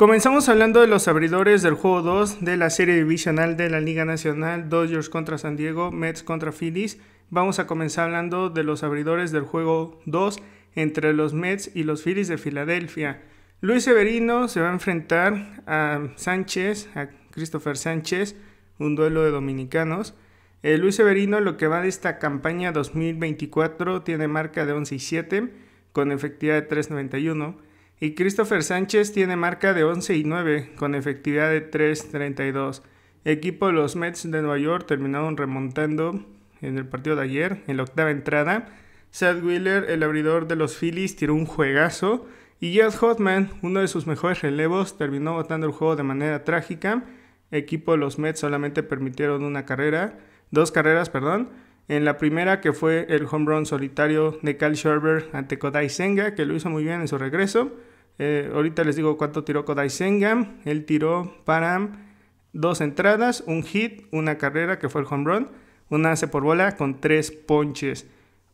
Comenzamos hablando de los abridores del juego 2 de la serie divisional de la Liga Nacional, Dodgers contra San Diego, Mets contra Phillies. Vamos a comenzar hablando de los abridores del juego 2 entre los Mets y los Phillies de Filadelfia. Luis Severino se va a enfrentar a Sánchez, a Christopher Sánchez, un duelo de dominicanos. Eh, Luis Severino, lo que va de esta campaña 2024, tiene marca de 11 y 7 con efectividad de 391. Y Christopher Sánchez tiene marca de 11 y 9 con efectividad de 3.32. Equipo de los Mets de Nueva York terminaron remontando en el partido de ayer, en la octava entrada. Seth Wheeler, el abridor de los Phillies, tiró un juegazo. Y Jazz Hotman, uno de sus mejores relevos, terminó botando el juego de manera trágica. Equipo de los Mets solamente permitieron una carrera, dos carreras, perdón. En la primera, que fue el home run solitario de Cal Scherber ante Kodai Senga, que lo hizo muy bien en su regreso. Eh, ahorita les digo cuánto tiró Kodai Sengam. Él tiró para dos entradas, un hit, una carrera que fue el home run, una hace por bola con tres ponches.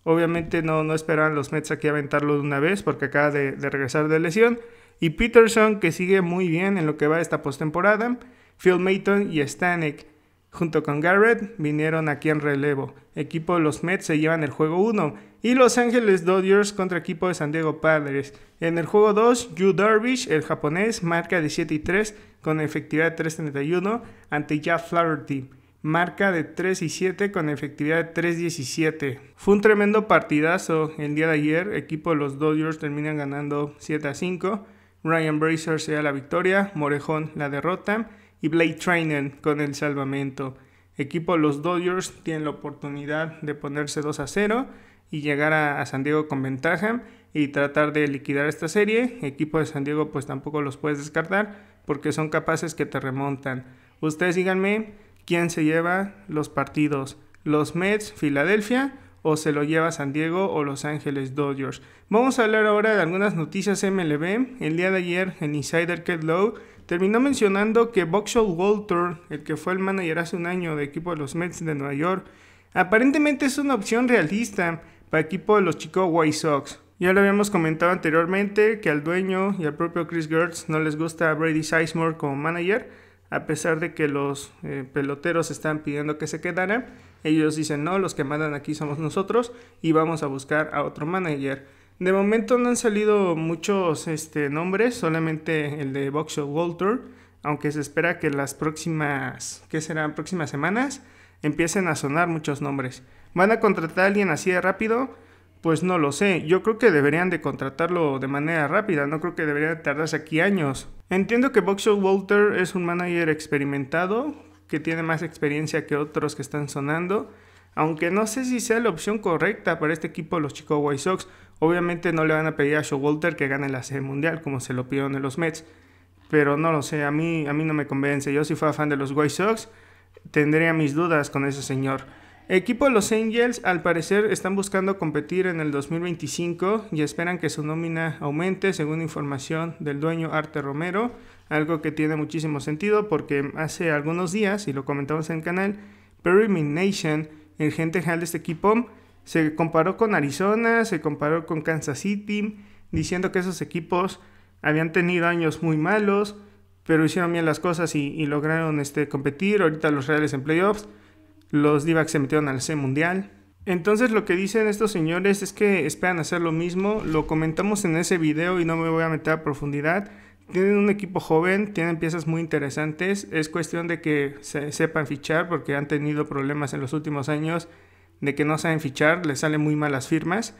Obviamente no, no esperaban los Mets aquí aventarlo de una vez porque acaba de, regresar de lesión. Y Peterson que sigue muy bien en lo que va esta postemporada. Phil Mayton y Stanek junto con Garrett vinieron aquí en relevo. Equipo de los Mets se llevan el juego 1 y Los Ángeles Dodgers contra equipo de San Diego Padres. En el juego 2, Yu Darvish, el japonés, marca de 7 y 3 con efectividad de 3.31 ante Jeff Flaherty. Marca de 3 y 7 con efectividad de 3.17. Fue un tremendo partidazo el día de ayer. Equipo de los Dodgers terminan ganando 7 a 5. Ryan Bracer se da la victoria, Morejón la derrota y Blake Trainen con el salvamento. Equipo de los Dodgers tienen la oportunidad de ponerse 2 a 0 y llegar a, San Diego con ventaja y tratar de liquidar esta serie. Equipo de San Diego pues tampoco los puedes descartar porque son capaces que te remontan. Ustedes díganme quién se lleva los partidos, los Mets, Filadelfia o se lo lleva San Diego o Los Ángeles Dodgers. Vamos a hablar ahora de algunas noticias MLB. El día de ayer en Insider Ket terminó mencionando que Boxall Walter, el que fue el manager hace un año de equipo de los Mets de Nueva York, aparentemente es una opción realista para equipo de los chicos White Sox. Ya lo habíamos comentado anteriormente que al dueño y al propio Chris Gertz no les gusta Brady Sizemore como manager, a pesar de que los eh, peloteros están pidiendo que se quedaran. Ellos dicen, no, los que mandan aquí somos nosotros y vamos a buscar a otro manager. De momento no han salido muchos este, nombres, solamente el de Boxer Walter, aunque se espera que las próximas, que serán próximas semanas, empiecen a sonar muchos nombres. ¿Van a contratar a alguien así de rápido? Pues no lo sé. Yo creo que deberían de contratarlo de manera rápida. No creo que deberían tardarse aquí años. Entiendo que Boxer Walter es un manager experimentado, que tiene más experiencia que otros que están sonando. Aunque no sé si sea la opción correcta para este equipo los Chicago White Sox. Obviamente no le van a pedir a Walter que gane la serie mundial como se lo pidieron en los Mets. Pero no lo sé, a mí, a mí no me convence. Yo sí fui fan de los White Sox, tendría mis dudas con ese señor. Equipo los Angels al parecer están buscando competir en el 2025 y esperan que su nómina aumente según información del dueño Arte Romero, algo que tiene muchísimo sentido porque hace algunos días, y lo comentamos en el canal, Perry Nation, el gente general de este equipo, se comparó con Arizona, se comparó con Kansas City, diciendo que esos equipos habían tenido años muy malos, pero hicieron bien las cosas y, lograron este, competir. Ahorita los Reales en playoffs, los d se metieron al C Mundial. Entonces lo que dicen estos señores es que esperan hacer lo mismo, lo comentamos en ese video y no me voy a meter a profundidad. Tienen un equipo joven, tienen piezas muy interesantes, es cuestión de que sepan fichar porque han tenido problemas en los últimos años de que no saben fichar, les salen muy malas firmas.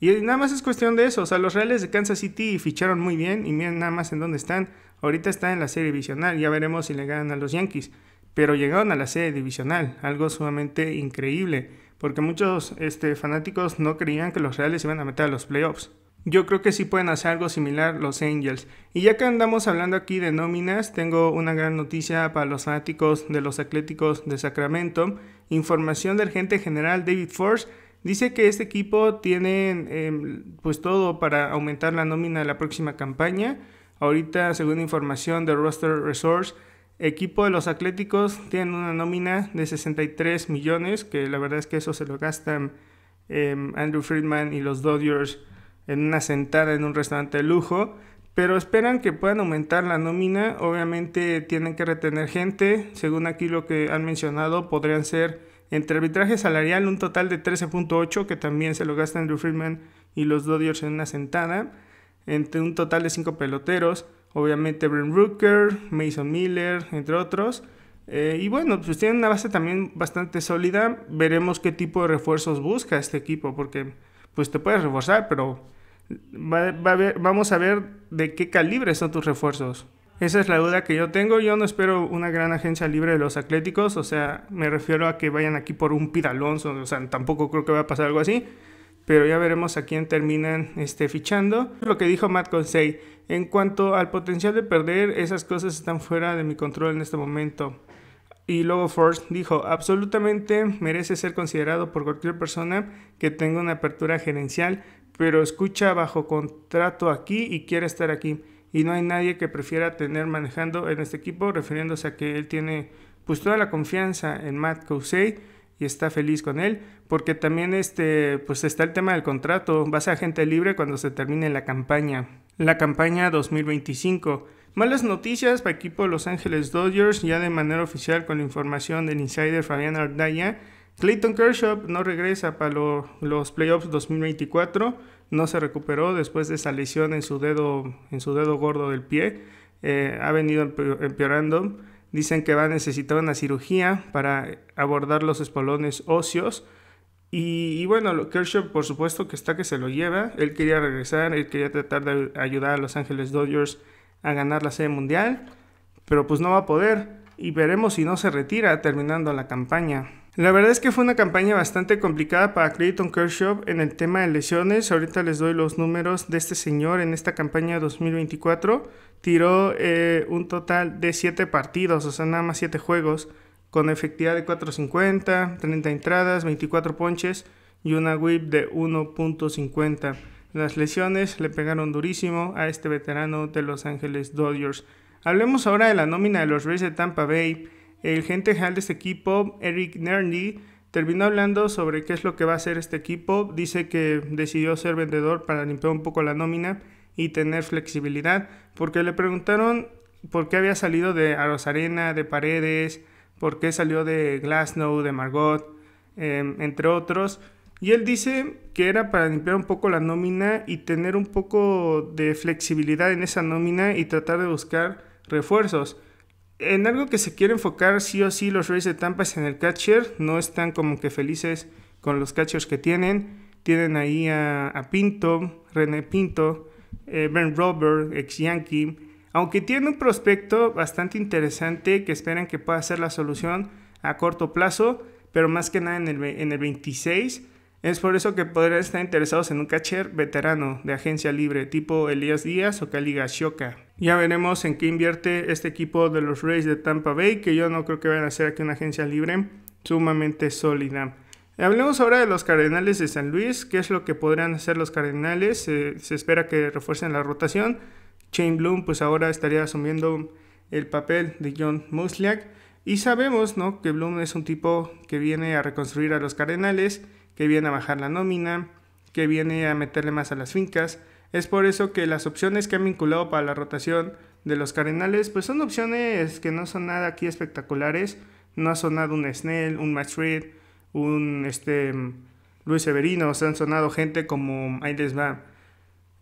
Y nada más es cuestión de eso, o sea, los Reales de Kansas City ficharon muy bien y miren nada más en dónde están. Ahorita está en la serie divisional, ya veremos si le ganan a los Yankees, pero llegaron a la serie divisional, algo sumamente increíble, porque muchos este, fanáticos no creían que los Reales iban a meter a los playoffs. Yo creo que sí pueden hacer algo similar los Angels. Y ya que andamos hablando aquí de nóminas, tengo una gran noticia para los fanáticos de los Atléticos de Sacramento. Información del gente general David Force dice que este equipo tiene em, pues todo para aumentar la nómina de la próxima campaña. Ahorita, según información de Roster Resource, equipo de los Atléticos tienen una nómina de 63 millones, que la verdad es que eso se lo gastan em, Andrew Friedman y los Dodgers en una sentada en un restaurante de lujo. Pero esperan que puedan aumentar la nómina. Obviamente tienen que retener gente. Según aquí lo que han mencionado, podrían ser entre arbitraje salarial un total de 13.8, que también se lo gastan Andrew Friedman y los Dodgers en una sentada entre un total de cinco peloteros, obviamente Brent Rooker, Mason Miller, entre otros. Eh, y bueno, pues tienen una base también bastante sólida. Veremos qué tipo de refuerzos busca este equipo, porque pues te puedes reforzar, pero va, vamos a ver de qué calibre son tus refuerzos. Esa es la duda que yo tengo. Yo no espero una gran agencia libre de los Atléticos, o sea, me refiero a que vayan aquí por un Pidalonso, o sea, tampoco creo que va a pasar algo así pero ya veremos a quién terminan este, fichando. Lo que dijo Matt Conseil, en cuanto al potencial de perder, esas cosas están fuera de mi control en este momento. Y luego Force dijo, absolutamente merece ser considerado por cualquier persona que tenga una apertura gerencial, pero escucha bajo contrato aquí y quiere estar aquí. Y no hay nadie que prefiera tener manejando en este equipo, refiriéndose a que él tiene pues toda la confianza en Matt Cousey y está feliz con él, porque también este, pues está el tema del contrato, va a ser agente libre cuando se termine la campaña, la campaña 2025. Malas noticias para el equipo de Los Ángeles Dodgers, ya de manera oficial con la información del insider Fabián Ardaña. Clayton Kershaw no regresa para los playoffs 2024, no se recuperó después de esa lesión en su dedo, en su dedo gordo del pie, eh, ha venido empeorando. Dicen que va a necesitar una cirugía para abordar los espolones óseos. Y, bueno, Kershaw por supuesto que está que se lo lleva. Él quería regresar, él quería tratar de ayudar a Los Ángeles Dodgers a ganar la sede mundial, pero pues no va a poder. Y veremos si no se retira terminando la campaña. La verdad es que fue una campaña bastante complicada para Clayton Kershaw en el tema de lesiones. Ahorita les doy los números de este señor en esta campaña 2024. Tiró eh, un total de 7 partidos, o sea, nada más 7 juegos, con efectividad de 4.50, 30 entradas, 24 ponches y una whip de 1.50. Las lesiones le pegaron durísimo a este veterano de Los Ángeles Dodgers. Hablemos ahora de la nómina de los Rays de Tampa Bay el gente general de este equipo, Eric Nerni, terminó hablando sobre qué es lo que va a hacer este equipo. Dice que decidió ser vendedor para limpiar un poco la nómina y tener flexibilidad, porque le preguntaron por qué había salido de Arena, de Paredes, por qué salió de Glassnow, de Margot, em, entre otros. Y él dice que era para limpiar un poco la nómina y tener un poco de flexibilidad en esa nómina y tratar de buscar refuerzos en algo que se quiere enfocar sí o sí los Rays de Tampa es en el catcher. No están como que felices con los catchers que tienen. Tienen ahí a, Pinto, René Pinto, eh, Ben Robert, ex Yankee. Aunque tienen un prospecto bastante interesante que esperan que pueda ser la solución a corto plazo, pero más que nada en el, en el 26. Es por eso que podrían estar interesados en un catcher veterano de agencia libre, tipo Elías Díaz o Cali Shoca. Ya veremos en qué invierte este equipo de los Rays de Tampa Bay, que yo no creo que vayan a ser aquí una agencia libre sumamente sólida. Hablemos ahora de los Cardenales de San Luis, qué es lo que podrían hacer los Cardenales, eh, se espera que refuercen la rotación. Shane Bloom pues ahora estaría asumiendo el papel de John Musliak y sabemos que Bloom es un tipo que viene a reconstruir a los Cardenales, que viene a bajar la nómina, que viene a meterle más a las fincas, es por eso que las opciones que han vinculado para la rotación de los Cardenales, pues son opciones que no son nada aquí espectaculares. No ha sonado un Snell, un Max un este, Luis Severino, o han sonado gente como, ailes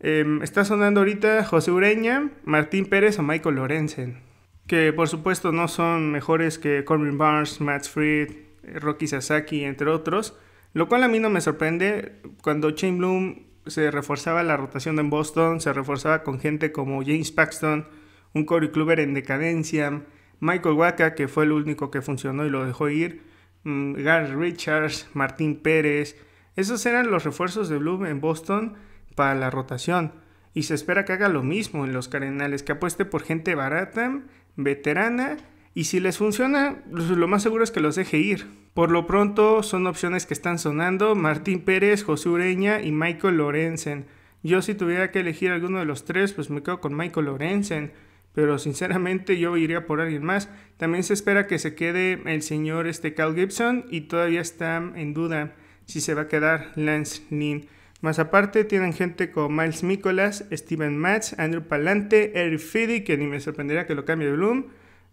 em, está sonando ahorita José Ureña, Martín Pérez o Michael Lorenzen, que por supuesto no son mejores que Corbin Barnes, Matt Fried, eh, Rocky Sasaki, entre otros, lo cual a mí no me sorprende cuando Shane Bloom se reforzaba la rotación en Boston, se reforzaba con gente como James Paxton, un Corey Kluber en decadencia, Michael Waka, que fue el único que funcionó y lo dejó ir, mm, Gar Richards, Martín Pérez. Esos eran los refuerzos de Bloom en Boston para la rotación. Y se espera que haga lo mismo en los Cardenales, que apueste por gente barata, veterana y si les funciona, pues, lo más seguro es que los deje ir. Por lo pronto son opciones que están sonando Martín Pérez, José Ureña y Michael Lorenzen. Yo si tuviera que elegir alguno de los tres, pues me quedo con Michael Lorenzen. Pero sinceramente yo iría por alguien más. También se espera que se quede el señor este Cal Gibson y todavía está en duda si se va a quedar Lance Lynn. Más aparte tienen gente como Miles Nicholas, Steven Matz, Andrew Palante, Eric Fiddy, que ni me sorprendería que lo cambie Bloom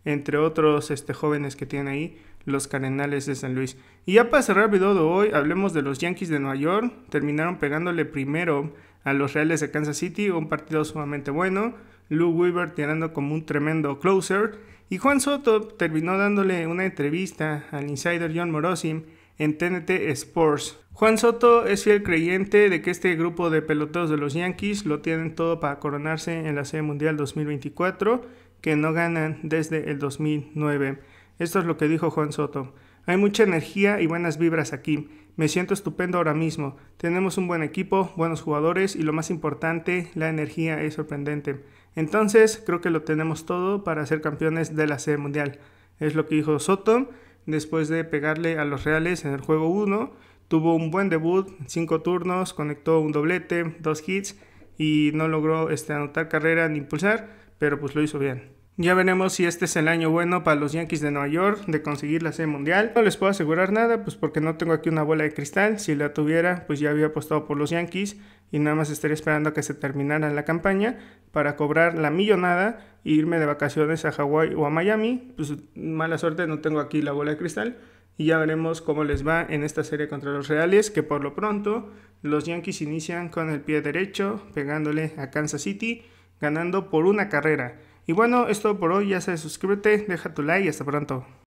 entre otros este, jóvenes que tienen ahí los Cardenales de San Luis. Y ya para cerrar el video de hoy, hablemos de los Yankees de Nueva York. Terminaron pegándole primero a los Reales de Kansas City, un partido sumamente bueno. Lou Weaver tirando como un tremendo closer. Y Juan Soto terminó dándole una entrevista al insider John Morosim en TNT Sports. Juan Soto es fiel creyente de que este grupo de peloteros de los Yankees lo tienen todo para coronarse en la Serie Mundial 2024, que no ganan desde el 2009. Esto es lo que dijo Juan Soto. Hay mucha energía y buenas vibras aquí. Me siento estupendo ahora mismo. Tenemos un buen equipo, buenos jugadores y lo más importante, la energía es sorprendente. Entonces, creo que lo tenemos todo para ser campeones de la Serie Mundial. Es lo que dijo Soto después de pegarle a los Reales en el juego 1. Tuvo un buen debut, 5 turnos, conectó un doblete, dos hits y no logró este, anotar carrera ni impulsar, pero pues lo hizo bien. Ya veremos si este es el año bueno para los Yankees de Nueva York de conseguir la serie mundial. No les puedo asegurar nada, pues porque no tengo aquí una bola de cristal. Si la tuviera, pues ya había apostado por los Yankees y nada más estaría esperando a que se terminara la campaña para cobrar la millonada e irme de vacaciones a Hawái o a Miami. Pues mala suerte, no tengo aquí la bola de cristal. Y ya veremos cómo les va en esta serie contra los Reales, que por lo pronto los Yankees inician con el pie derecho, pegándole a Kansas City, ganando por una carrera. Y bueno, es todo por hoy. Ya sabes, suscríbete, deja tu like y hasta pronto.